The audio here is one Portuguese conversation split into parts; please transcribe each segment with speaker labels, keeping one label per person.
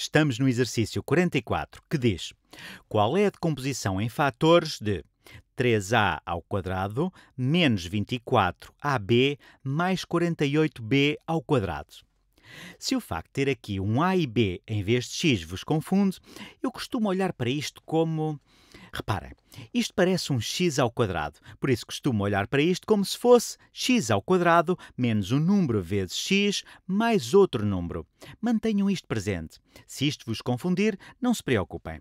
Speaker 1: Estamos no exercício 44, que diz: Qual é a decomposição em fatores de 3a ao quadrado menos 24ab mais 48b ao quadrado? Se o facto de ter aqui um a e b em vez de x vos confunde, eu costumo olhar para isto como Reparem, isto parece um x ao quadrado, por isso costumo olhar para isto como se fosse x ao quadrado menos um número vezes x mais outro número. Mantenham isto presente. Se isto vos confundir, não se preocupem.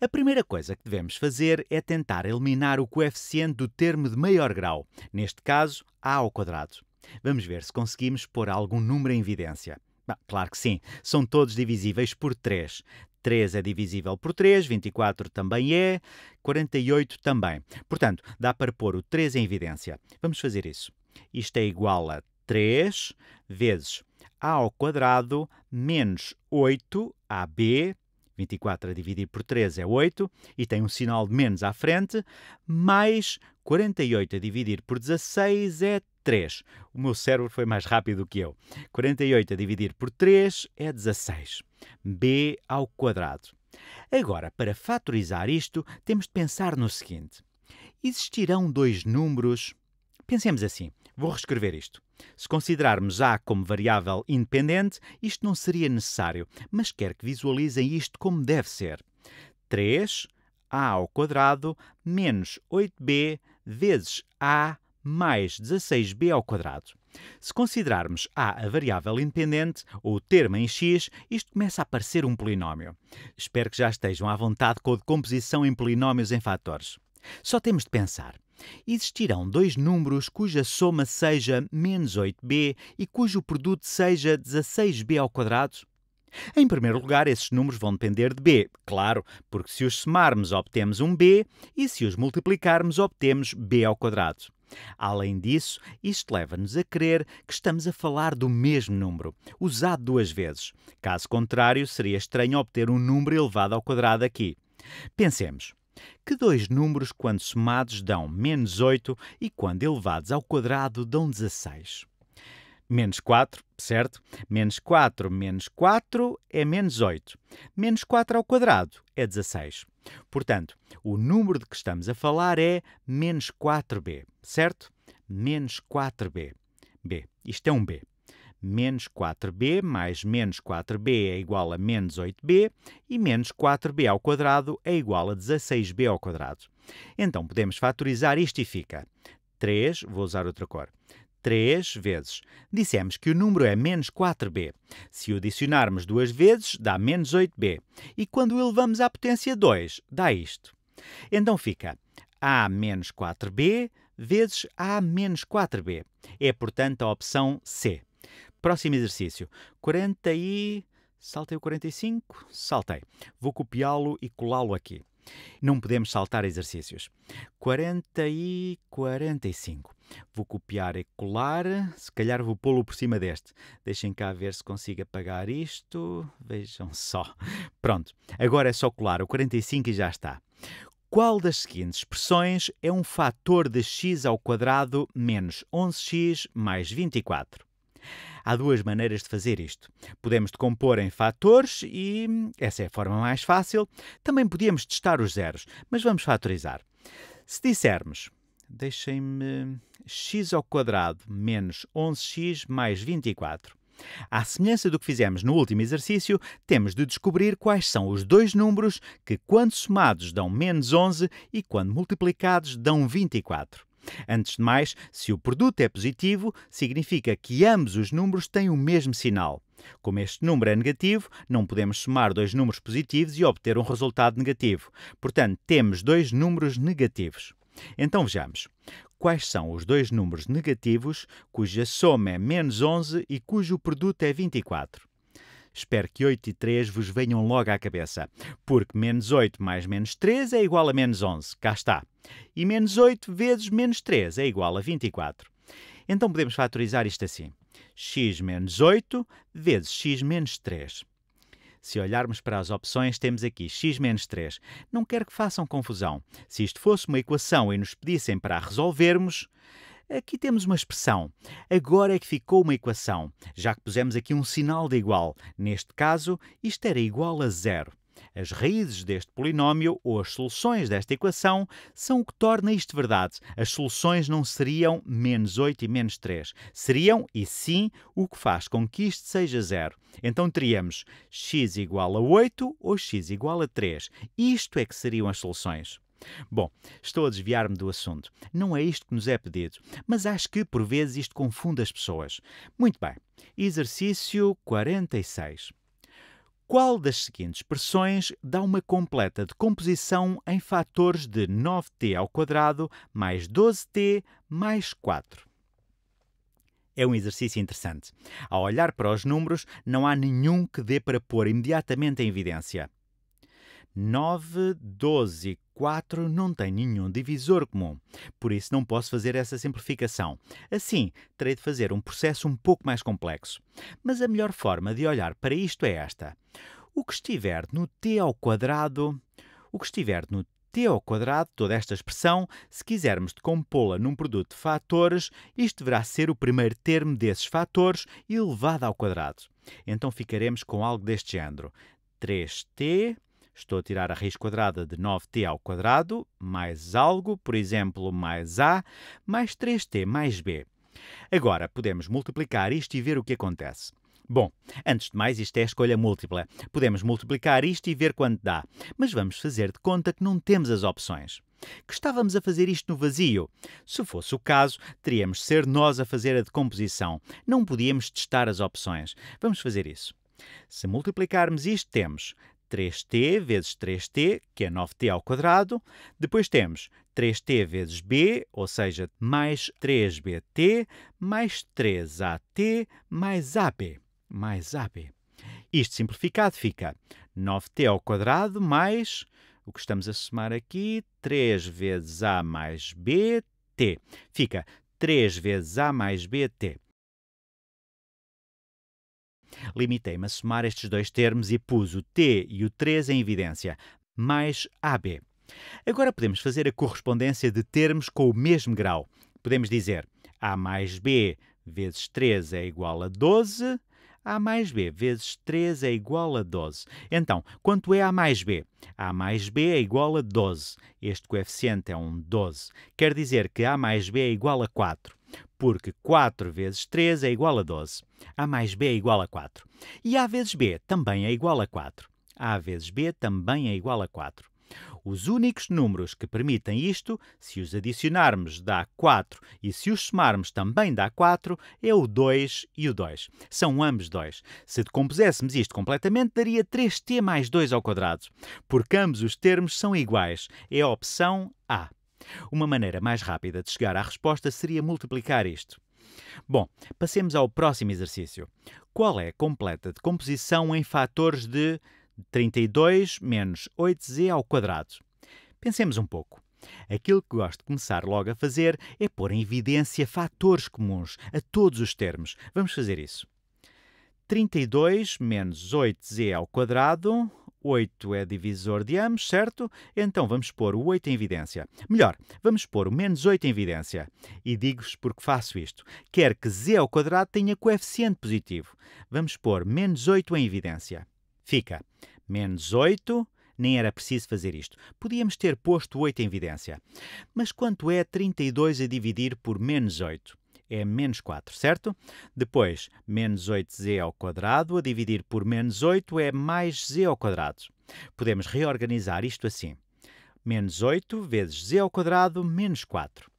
Speaker 1: A primeira coisa que devemos fazer é tentar eliminar o coeficiente do termo de maior grau, neste caso a ao quadrado. Vamos ver se conseguimos pôr algum número em evidência. claro que sim, são todos divisíveis por 3. 3 é divisível por 3, 24 também é, 48 também. Portanto, dá para pôr o 3 em evidência. Vamos fazer isso. Isto é igual a 3 vezes a ao quadrado menos 8ab 24 a dividir por 3 é 8, e tem um sinal de menos à frente, mais 48 a dividir por 16 é 3. O meu cérebro foi mais rápido que eu. 48 a dividir por 3 é 16. b ao quadrado. Agora, para fatorizar isto, temos de pensar no seguinte: existirão dois números. Pensemos assim: Vou reescrever isto. Se considerarmos A como variável independente, isto não seria necessário, mas quero que visualizem isto como deve ser. 3 a ao quadrado menos 8b vezes a mais 16b ao quadrado. Se considerarmos a a variável independente, ou o termo em x, isto começa a parecer um polinómio. Espero que já estejam à vontade com a decomposição em polinómios em fatores. Só temos de pensar. Existirão dois números cuja soma seja menos 8b e cujo produto seja 16b ao quadrado? Em primeiro lugar, esses números vão depender de b, claro, porque se os somarmos obtemos um b e se os multiplicarmos obtemos b ao quadrado. Além disso, isto leva-nos a crer que estamos a falar do mesmo número, usado duas vezes. Caso contrário, seria estranho obter um número elevado ao quadrado aqui. Pensemos que dois números, quando somados, dão menos 8 e, quando elevados ao quadrado, dão 16. Menos 4, certo? Menos 4 menos 4 é menos 8. Menos 4 ao quadrado é 16. Portanto, o número de que estamos a falar é menos 4b, certo? Menos 4b. B. Isto é um b menos 4b mais menos 4b é igual a menos 8b e menos 4b ao quadrado é igual a 16b ao quadrado. Então podemos fatorizar isto e fica 3, vou usar outra cor, 3 vezes. Dissemos que o número é menos 4b. Se o adicionarmos duas vezes, dá menos 8b. E quando o elevamos à potência 2, dá isto. Então fica a menos 4b vezes a menos 4b. É, portanto, a opção C. Próximo exercício. 40 e. Saltei o 45? Saltei. Vou copiá-lo e colá-lo aqui. Não podemos saltar exercícios. 40 e 45. Vou copiar e colar. Se calhar vou pô-lo por cima deste. Deixem cá ver se consigo apagar isto. Vejam só. Pronto. Agora é só colar o 45 e já está. Qual das seguintes expressões é um fator de x ao quadrado menos 11x mais 24? Há duas maneiras de fazer isto. Podemos decompor em fatores e hum, essa é a forma mais fácil. Também podíamos testar os zeros, mas vamos fatorizar. Se dissermos, deixem-me x ao quadrado menos 11x mais 24. À semelhança do que fizemos no último exercício, temos de descobrir quais são os dois números que, quando somados, dão menos 11 e, quando multiplicados, dão 24. Antes de mais, se o produto é positivo, significa que ambos os números têm o mesmo sinal. Como este número é negativo, não podemos somar dois números positivos e obter um resultado negativo. Portanto, temos dois números negativos. Então vejamos. Quais são os dois números negativos cuja soma é menos 11 e cujo produto é 24? Espero que 8 e 3 vos venham logo à cabeça, porque menos 8 mais menos 3 é igual a menos 11, cá está. E menos 8 vezes menos 3 é igual a 24. Então podemos fatorizar isto assim: x menos 8 vezes x menos 3. Se olharmos para as opções, temos aqui x menos 3. Não quero que façam confusão. Se isto fosse uma equação e nos pedissem para a resolvermos, Aqui temos uma expressão. Agora é que ficou uma equação, já que pusemos aqui um sinal de igual. Neste caso, isto era igual a zero. As raízes deste polinómio ou as soluções desta equação são o que torna isto verdade. As soluções não seriam menos 8 e menos 3. Seriam, e sim, o que faz com que isto seja zero. Então teríamos x igual a 8 ou x igual a 3. Isto é que seriam as soluções. Bom, estou a desviar-me do assunto. Não é isto que nos é pedido, mas acho que por vezes isto confunde as pessoas. Muito bem, exercício 46. Qual das seguintes pressões dá uma completa decomposição em fatores de 9t ao quadrado mais 12t mais 4? É um exercício interessante. Ao olhar para os números, não há nenhum que dê para pôr imediatamente em evidência. 9, 12, 4 não têm nenhum divisor comum, por isso não posso fazer essa simplificação. Assim, terei de fazer um processo um pouco mais complexo. Mas a melhor forma de olhar para isto é esta. O que estiver no t ao quadrado, o que estiver no t ao quadrado, toda esta expressão, se quisermos decompô-la num produto de fatores, isto deverá ser o primeiro termo desses fatores elevado ao quadrado. Então ficaremos com algo deste género. 3t Estou a tirar a raiz quadrada de 9t ao quadrado, mais algo, por exemplo, mais a, mais 3t mais b. Agora, podemos multiplicar isto e ver o que acontece. Bom, antes de mais, isto é escolha múltipla. Podemos multiplicar isto e ver quanto dá, mas vamos fazer de conta que não temos as opções. Que estávamos a fazer isto no vazio. Se fosse o caso, teríamos de ser nós a fazer a decomposição. Não podíamos testar as opções. Vamos fazer isso. Se multiplicarmos isto, temos 3t vezes 3t, que é 9t ao quadrado. Depois temos 3t vezes b, ou seja, mais 3bt mais 3at mais ab, mais ab. Isto simplificado fica 9t ao quadrado mais o que estamos a somar aqui, 3 vezes a mais b, t. Fica 3 vezes a mais b, t limitei-me a somar estes dois termos e pus o T e o 3 em evidência, mais AB. Agora podemos fazer a correspondência de termos com o mesmo grau. Podemos dizer A mais B vezes 3 é igual a 12, a mais B vezes 3 é igual a 12. Então, quanto é A mais B? A mais B é igual a 12. Este coeficiente é um 12. Quer dizer que A mais B é igual a 4 porque 4 vezes 3 é igual a 12. A mais b é igual a 4. E a vezes b também é igual a 4. a vezes b também é igual a 4. Os únicos números que permitem isto, se os adicionarmos dá 4 e se os somarmos também dá 4, é o 2 e o 2. São ambos 2. Se decompuséssemos isto completamente, daria 3t mais 2 ao quadrado, porque ambos os termos são iguais. É a opção A. Uma maneira mais rápida de chegar à resposta seria multiplicar isto. Bom, passemos ao próximo exercício. Qual é a completa de composição em fatores de 32 menos 8z ao quadrado? Pensemos um pouco. Aquilo que gosto de começar logo a fazer é pôr em evidência fatores comuns a todos os termos. Vamos fazer isso. 32 menos 8z ao quadrado 8 é divisor de ambos, certo? Então vamos pôr o 8 em evidência. Melhor, vamos pôr o menos 8 em evidência. E digo-vos porque faço isto. Quero que z ao quadrado tenha coeficiente positivo. Vamos pôr menos 8 em evidência. Fica menos 8 nem era preciso fazer isto. Podíamos ter posto 8 em evidência. Mas quanto é 32 a dividir por menos 8? é menos 4, certo? Depois, menos 8z ao quadrado a dividir por menos 8 é mais z ao quadrado. Podemos reorganizar isto assim. Menos 8 vezes z ao quadrado menos 4.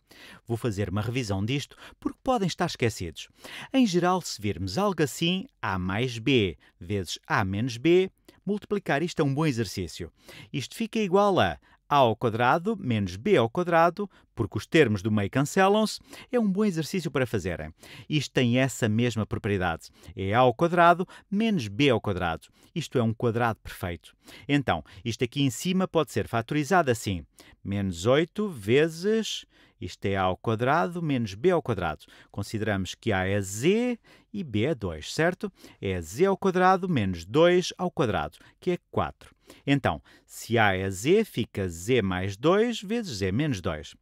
Speaker 1: Vou fazer uma revisão disto porque podem estar esquecidos. Em geral, se virmos algo assim, a mais b vezes a menos b, multiplicar isto é um bom exercício. Isto fica igual a a ao quadrado menos b ao quadrado, porque os termos do meio cancelam-se, é um bom exercício para fazerem. Isto tem essa mesma propriedade. É a ao quadrado menos b ao quadrado. Isto é um quadrado perfeito. Então, isto aqui em cima pode ser fatorizado assim. Menos 8 vezes... Isto é a ao quadrado menos b ao quadrado. Consideramos que a é z e b é 2, certo? É z ao quadrado menos 2 ao quadrado, que é 4. Então, se A é Z, fica Z mais 2 vezes Z menos 2.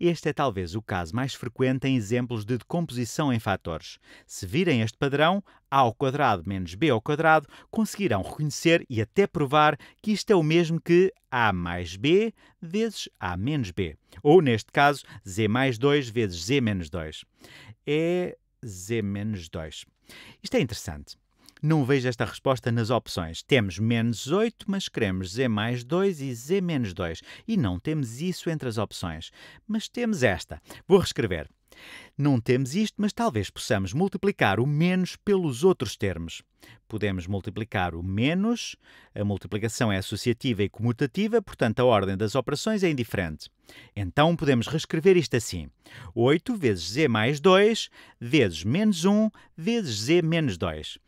Speaker 1: Este é talvez o caso mais frequente em exemplos de decomposição em fatores. Se virem este padrão, a ao quadrado menos b ao quadrado, conseguirão reconhecer e até provar que isto é o mesmo que a mais b vezes a menos b, ou neste caso, z mais 2 vezes z menos 2. É z-2. Isto é interessante. Não vejo esta resposta nas opções. Temos menos 8, mas queremos z mais 2 e z menos 2. E não temos isso entre as opções. Mas temos esta. Vou reescrever. Não temos isto, mas talvez possamos multiplicar o menos pelos outros termos. Podemos multiplicar o menos, a multiplicação é associativa e comutativa, portanto a ordem das operações é indiferente. Então podemos reescrever isto assim: 8 vezes z mais 2 vezes menos 1 vezes z menos 2.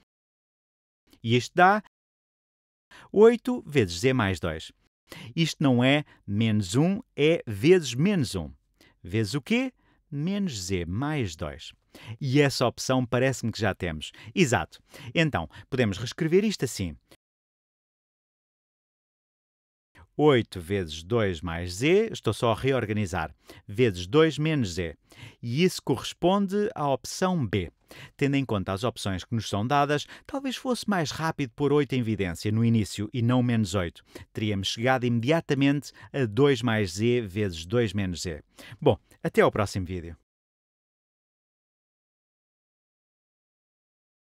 Speaker 1: E isto dá 8 vezes z mais 2. Isto não é menos 1, é vezes menos 1. Vezes o quê? menos z mais 2. E essa opção parece-me que já temos. Exato. Então, podemos reescrever isto assim. 8 vezes 2 mais z, estou só a reorganizar, vezes 2 menos z. E isso corresponde à opção B. Tendo em conta as opções que nos são dadas, talvez fosse mais rápido pôr 8 em evidência no início e não menos 8. Teríamos chegado imediatamente a 2 mais z vezes 2 menos z. Bom, até ao próximo vídeo.